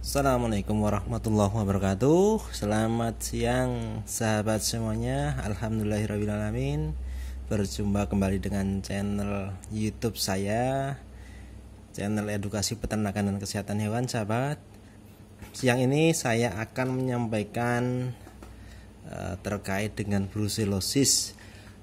Assalamualaikum warahmatullahi wabarakatuh Selamat siang sahabat semuanya Alhamdulillahirrahmanirrahim Berjumpa kembali dengan channel youtube saya Channel edukasi peternakan dan kesehatan hewan sahabat Siang ini saya akan menyampaikan uh, Terkait dengan brucellosis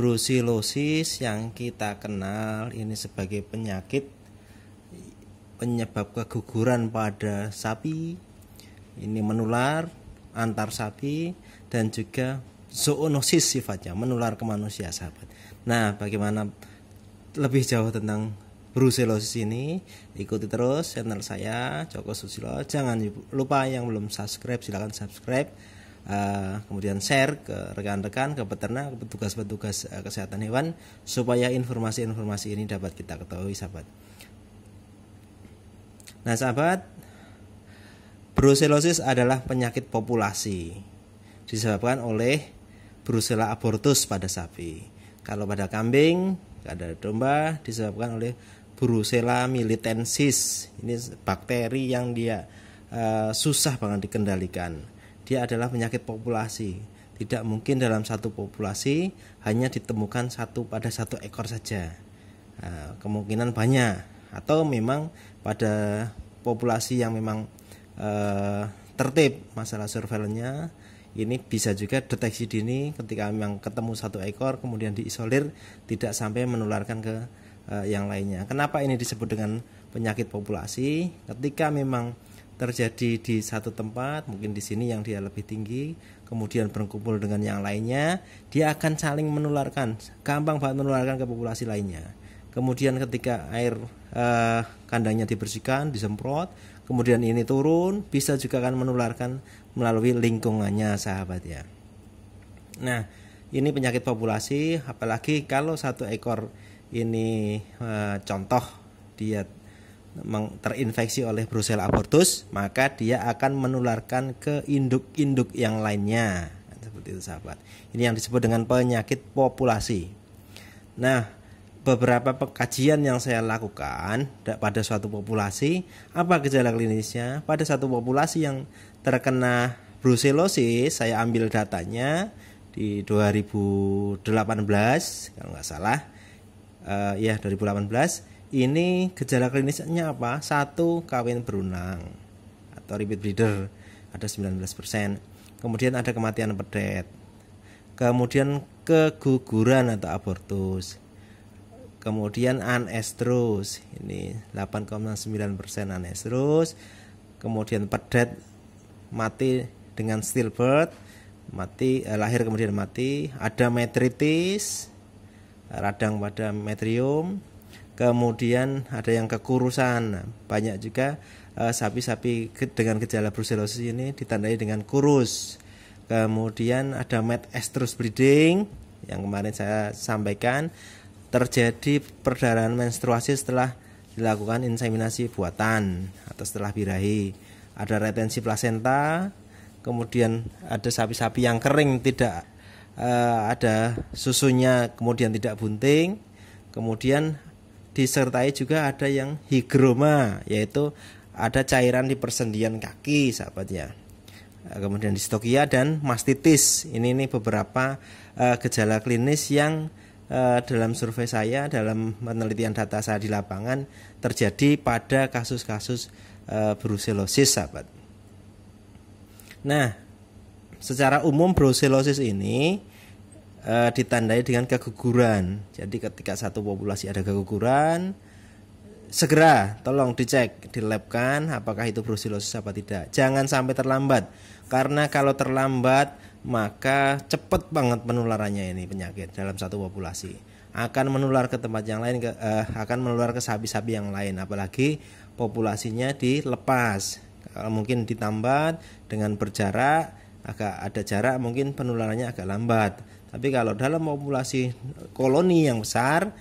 Brucellosis yang kita kenal ini sebagai penyakit penyebab keguguran pada sapi ini menular antar sapi dan juga zoonosis sifatnya menular ke manusia sahabat. Nah bagaimana lebih jauh tentang brucellosis ini ikuti terus channel saya Joko Susilo jangan lupa yang belum subscribe silahkan subscribe uh, kemudian share ke rekan-rekan ke peternak ke petugas-petugas uh, kesehatan hewan supaya informasi-informasi ini dapat kita ketahui sahabat. Nah, sahabat, brucellosis adalah penyakit populasi disebabkan oleh brucella abortus pada sapi. Kalau pada kambing, ada domba disebabkan oleh brucella militensis. Ini bakteri yang dia uh, susah banget dikendalikan. Dia adalah penyakit populasi. Tidak mungkin dalam satu populasi hanya ditemukan satu pada satu ekor saja. Uh, kemungkinan banyak atau memang pada populasi yang memang eh, tertib masalah surveillance ini bisa juga deteksi dini ketika memang ketemu satu ekor kemudian diisolir tidak sampai menularkan ke eh, yang lainnya. Kenapa ini disebut dengan penyakit populasi? Ketika memang terjadi di satu tempat, mungkin di sini yang dia lebih tinggi, kemudian berkumpul dengan yang lainnya, dia akan saling menularkan, gampang banget menularkan ke populasi lainnya kemudian ketika air eh, kandangnya dibersihkan disemprot kemudian ini turun bisa juga akan menularkan melalui lingkungannya sahabat ya nah ini penyakit populasi apalagi kalau satu ekor ini eh, contoh dia terinfeksi oleh Brucella abortus maka dia akan menularkan ke induk-induk yang lainnya seperti itu sahabat ini yang disebut dengan penyakit populasi nah beberapa pengkajian yang saya lakukan pada suatu populasi, apa gejala klinisnya? Pada satu populasi yang terkena brucellosis, saya ambil datanya di 2018 kalau nggak salah. Uh, ya 2018 ini gejala klinisnya apa? Satu kawin berunang atau repeat breeder ada 19%. Kemudian ada kematian pedet. Kemudian keguguran atau abortus kemudian anestrus ini 8,9 persen anestrus kemudian pedet mati dengan stillbirth mati eh, lahir kemudian mati ada metritis radang pada metrium kemudian ada yang kekurusan banyak juga eh, sapi-sapi eh, dengan gejala brucellosis ini ditandai dengan kurus kemudian ada met estrus breeding yang kemarin saya sampaikan terjadi perdarahan menstruasi setelah dilakukan inseminasi buatan atau setelah birahi. Ada retensi plasenta, kemudian ada sapi-sapi yang kering tidak eh, ada susunya, kemudian tidak bunting, kemudian disertai juga ada yang higroma yaitu ada cairan di persendian kaki sahabatnya eh, kemudian distokia dan mastitis ini ini beberapa eh, gejala klinis yang Eh, dalam survei saya dalam penelitian data saya di lapangan terjadi pada kasus-kasus uh, brucellosis sahabat. Nah, secara umum brucellosis ini eh, ditandai dengan keguguran. Jadi ketika satu populasi ada keguguran, segera tolong dicek di lab apakah itu brucellosis apa tidak. Jangan sampai terlambat. Karena kalau terlambat maka cepat banget penularannya ini penyakit dalam satu populasi akan menular ke tempat yang lain ke, eh, akan menular ke sapi-sapi yang lain apalagi populasinya dilepas mungkin ditambat dengan berjarak agak ada jarak mungkin penularannya agak lambat tapi kalau dalam populasi koloni yang besar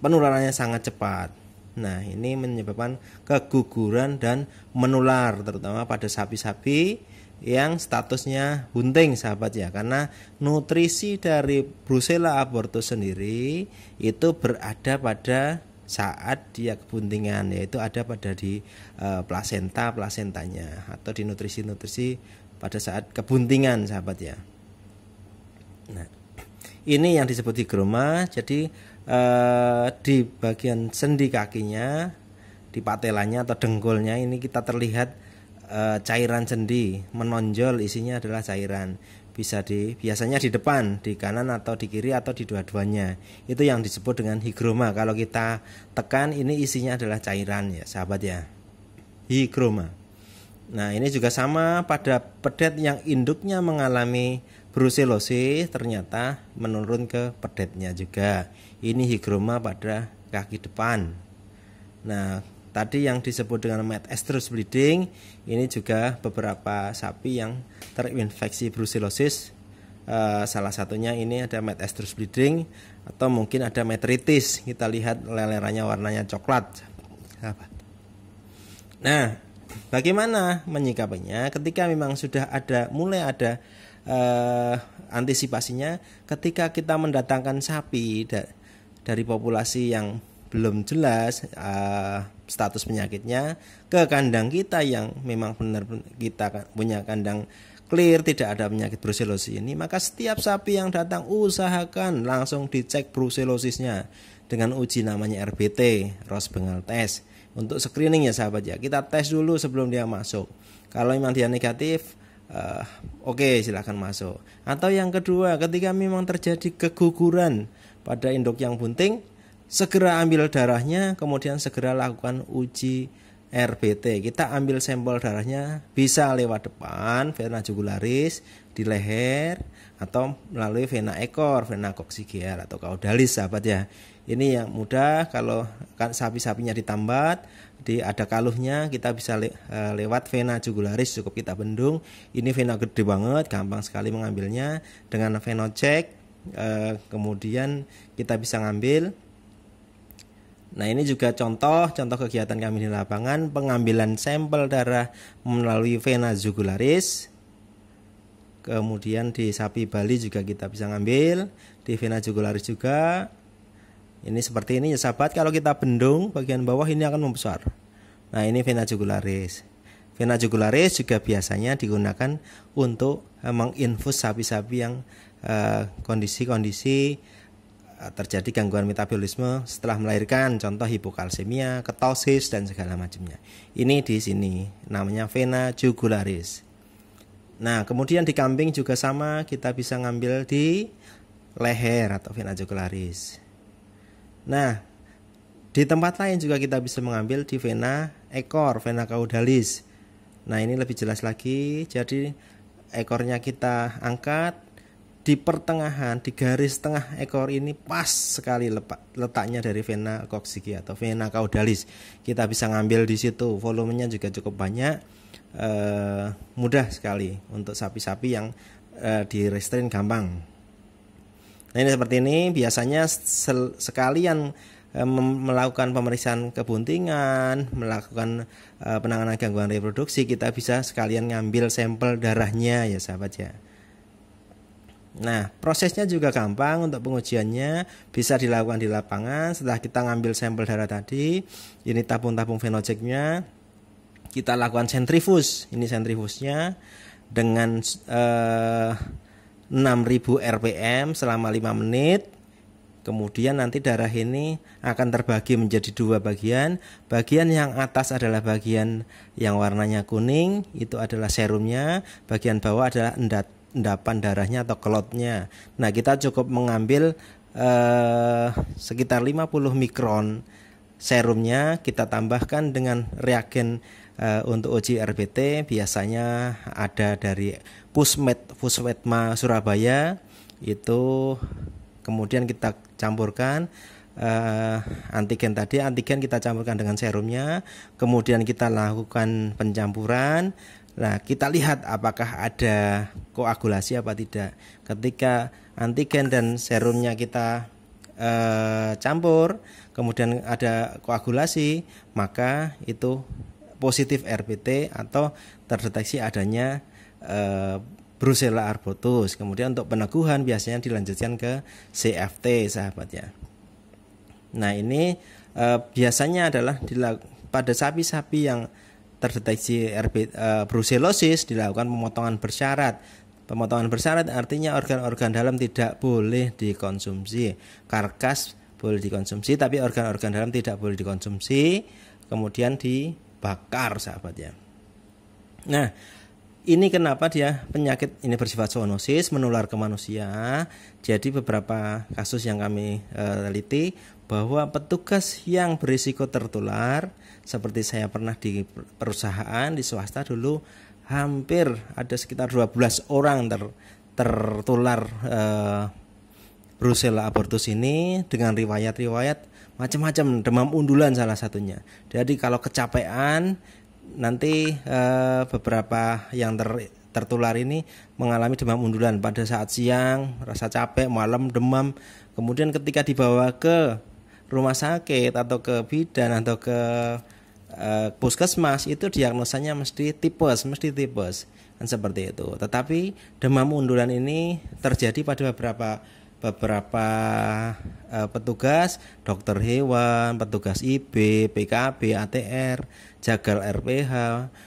penularannya sangat cepat nah ini menyebabkan keguguran dan menular terutama pada sapi-sapi yang statusnya bunting sahabat ya karena nutrisi dari Brucella abortus sendiri itu berada pada saat dia kebuntingan yaitu ada pada di e, plasenta plasentanya atau di nutrisi-nutrisi pada saat kebuntingan sahabat ya. Nah, ini yang disebut higroma jadi e, di bagian sendi kakinya di patelanya atau dengkulnya ini kita terlihat Eh, cairan sendi menonjol isinya adalah cairan bisa di biasanya di depan, di kanan atau di kiri atau di dua-duanya. Itu yang disebut dengan higroma. Kalau kita tekan ini isinya adalah cairan ya, sahabat ya. Higroma. Nah, ini juga sama pada pedet yang induknya mengalami brucellosis ternyata menurun ke pedetnya juga. Ini higroma pada kaki depan. Nah, tadi yang disebut dengan mad estrus bleeding ini juga beberapa sapi yang terinfeksi brucellosis e, salah satunya ini ada mad estrus bleeding atau mungkin ada metritis kita lihat lelerannya warnanya coklat nah bagaimana menyikapinya ketika memang sudah ada mulai ada e, antisipasinya ketika kita mendatangkan sapi dari populasi yang belum jelas uh, status penyakitnya ke kandang kita yang memang benar kita punya kandang clear tidak ada penyakit brucellosis ini maka setiap sapi yang datang usahakan langsung dicek brucellosisnya dengan uji namanya RBT Ross Bengal Test untuk screening ya sahabat ya kita tes dulu sebelum dia masuk kalau memang dia negatif uh, oke okay, silahkan masuk atau yang kedua ketika memang terjadi keguguran pada induk yang bunting segera ambil darahnya kemudian segera lakukan uji RBT kita ambil sampel darahnya bisa lewat depan vena jugularis di leher atau melalui vena ekor vena koksigial atau kaudalis sahabat ya ini yang mudah kalau kan sapi-sapinya ditambat di ada kaluhnya kita bisa le, e, lewat vena jugularis cukup kita bendung ini vena gede banget gampang sekali mengambilnya dengan venocek e, kemudian kita bisa ngambil Nah ini juga contoh-contoh kegiatan kami di lapangan pengambilan sampel darah melalui vena jugularis. Kemudian di sapi Bali juga kita bisa ngambil di vena jugularis juga. Ini seperti ini ya sahabat kalau kita bendung bagian bawah ini akan membesar. Nah ini vena jugularis. Vena jugularis juga biasanya digunakan untuk eh, menginfus sapi-sapi yang eh, kondisi-kondisi uh, Eh, terjadi gangguan metabolisme setelah melahirkan, contoh hipokalsemia, ketosis dan segala macamnya. Ini di sini namanya vena jugularis. Nah, kemudian di kambing juga sama, kita bisa ngambil di leher atau vena jugularis. Nah, di tempat lain juga kita bisa mengambil di vena ekor, vena caudalis. Nah, ini lebih jelas lagi. Jadi ekornya kita angkat, di pertengahan di garis tengah ekor ini pas sekali letaknya dari vena koksiki atau vena caudalis kita bisa ngambil di situ volumenya juga cukup banyak e, mudah sekali untuk sapi-sapi yang e, di restrain gampang nah ini seperti ini biasanya sel, sekalian eh, melakukan pemeriksaan kebuntingan melakukan penanganan gangguan reproduksi kita bisa sekalian ngambil sampel darahnya ya sahabat ya Nah, prosesnya juga gampang untuk pengujiannya bisa dilakukan di lapangan setelah kita ngambil sampel darah tadi. Ini tabung-tabung fenojeknya. Kita lakukan sentrifus. Ini sentrifusnya dengan eh, 6000 rpm selama 5 menit. Kemudian nanti darah ini akan terbagi menjadi dua bagian. Bagian yang atas adalah bagian yang warnanya kuning, itu adalah serumnya. Bagian bawah adalah endat endapan darahnya atau kelotnya. Nah, kita cukup mengambil eh, sekitar 50 mikron serumnya kita tambahkan dengan reagen eh, untuk uji RBT biasanya ada dari Pusmed Puswetma Surabaya itu kemudian kita campurkan uh, antigen tadi antigen kita campurkan dengan serumnya kemudian kita lakukan pencampuran Nah, kita lihat apakah ada koagulasi apa tidak. Ketika antigen dan serumnya kita e, campur, kemudian ada koagulasi, maka itu positif RPT atau terdeteksi adanya e, Brucella arbutus. Kemudian untuk peneguhan biasanya dilanjutkan ke CFT, sahabatnya Nah, ini e, biasanya adalah pada sapi-sapi yang terdeteksi RB, uh, e, brucellosis dilakukan pemotongan bersyarat. Pemotongan bersyarat artinya organ-organ dalam tidak boleh dikonsumsi. Karkas boleh dikonsumsi tapi organ-organ dalam tidak boleh dikonsumsi, kemudian dibakar sahabat ya. Nah, ini kenapa dia penyakit ini bersifat zoonosis menular ke manusia. Jadi beberapa kasus yang kami uh, teliti bahwa petugas yang berisiko tertular seperti saya pernah di perusahaan di swasta dulu hampir ada sekitar 12 orang ter tertular eh, Brucella abortus ini dengan riwayat-riwayat macam-macam demam undulan salah satunya. Jadi kalau kecapean nanti eh, beberapa yang ter, tertular ini mengalami demam undulan pada saat siang, rasa capek, malam demam. Kemudian ketika dibawa ke rumah sakit atau ke bidan atau ke uh, puskesmas itu diagnosanya mesti tipes, mesti tipes kan seperti itu. Tetapi demam unduran ini terjadi pada beberapa beberapa uh, petugas, dokter hewan, petugas IB, PKB, ATR, jagal RPH,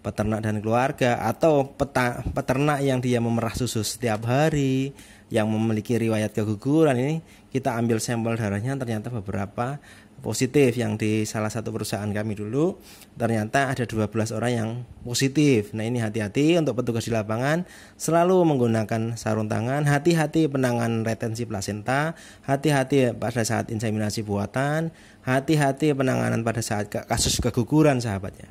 peternak dan keluarga atau peta, peternak yang dia memerah susu setiap hari yang memiliki riwayat keguguran ini kita ambil sampel darahnya ternyata beberapa positif yang di salah satu perusahaan kami dulu ternyata ada 12 orang yang positif. Nah, ini hati-hati untuk petugas di lapangan selalu menggunakan sarung tangan, hati-hati penanganan retensi plasenta, hati-hati pada saat inseminasi buatan, hati-hati penanganan pada saat kasus keguguran sahabatnya.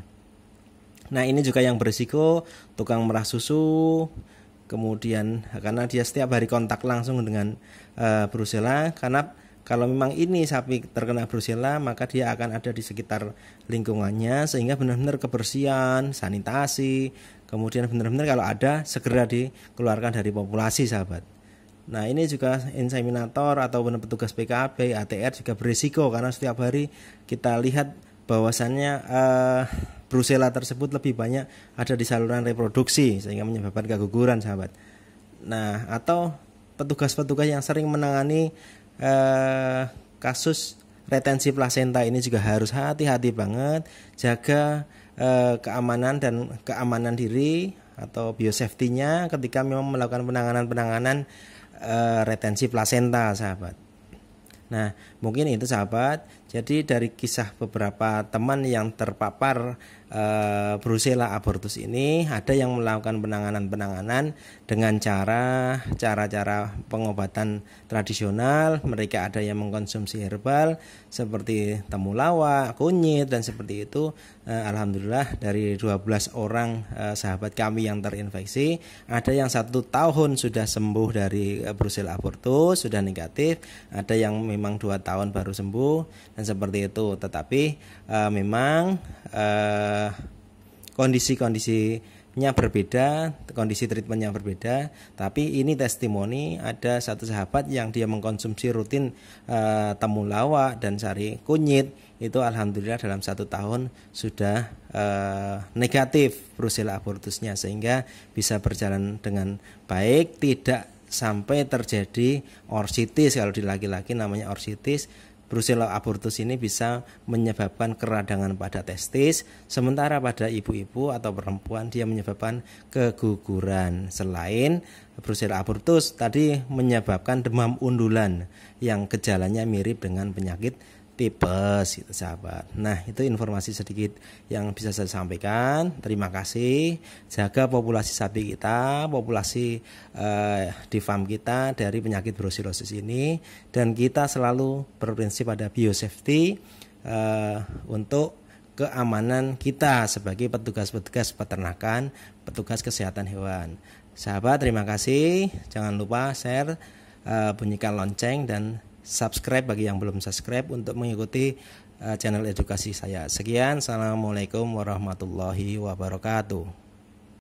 Nah, ini juga yang berisiko tukang merah susu, kemudian karena dia setiap hari kontak langsung dengan uh, eh, Brusela karena kalau memang ini sapi terkena brusela maka dia akan ada di sekitar lingkungannya sehingga benar-benar kebersihan, sanitasi, kemudian benar-benar kalau ada segera dikeluarkan dari populasi sahabat. Nah ini juga inseminator atau benar petugas PKB, ATR juga berisiko karena setiap hari kita lihat bahwasannya uh, eh, brusela tersebut lebih banyak ada di saluran reproduksi sehingga menyebabkan keguguran sahabat. Nah, atau petugas-petugas yang sering menangani uh, kasus retensi plasenta ini juga harus hati-hati banget jaga uh, keamanan dan keamanan diri atau biosafety-nya ketika memang melakukan penanganan-penanganan uh, retensi plasenta sahabat. Nah, mungkin itu sahabat jadi dari kisah beberapa teman yang terpapar e, brucella abortus ini ada yang melakukan penanganan-penanganan dengan cara cara-cara pengobatan tradisional, mereka ada yang mengkonsumsi herbal seperti temulawak, kunyit dan seperti itu. E, Alhamdulillah dari 12 orang e, sahabat kami yang terinfeksi, ada yang satu tahun sudah sembuh dari brucella abortus, sudah negatif, ada yang memang dua tahun baru sembuh dan seperti itu tetapi uh, memang uh, kondisi-kondisinya berbeda kondisi treatmentnya berbeda tapi ini testimoni ada satu sahabat yang dia mengkonsumsi rutin uh, eh, temulawak dan sari kunyit itu alhamdulillah dalam satu tahun sudah uh, negatif brucella abortusnya sehingga bisa berjalan dengan baik tidak sampai terjadi orsitis kalau di laki-laki namanya orsitis Brucella abortus ini bisa menyebabkan keradangan pada testis, sementara pada ibu-ibu atau perempuan dia menyebabkan keguguran. Selain Brucella abortus tadi menyebabkan demam undulan yang gejalanya mirip dengan penyakit tipes gitu sahabat. Nah, itu informasi sedikit yang bisa saya sampaikan. Terima kasih. Jaga populasi sapi kita, populasi eh, di farm kita dari penyakit brucellosis ini dan kita selalu berprinsip pada biosafety eh, untuk keamanan kita sebagai petugas-petugas peternakan, petugas kesehatan hewan. Sahabat, terima kasih. Jangan lupa share, eh, bunyikan lonceng dan subscribe bagi yang belum subscribe untuk mengikuti eh, channel edukasi saya. Sekian, assalamualaikum warahmatullahi wabarakatuh.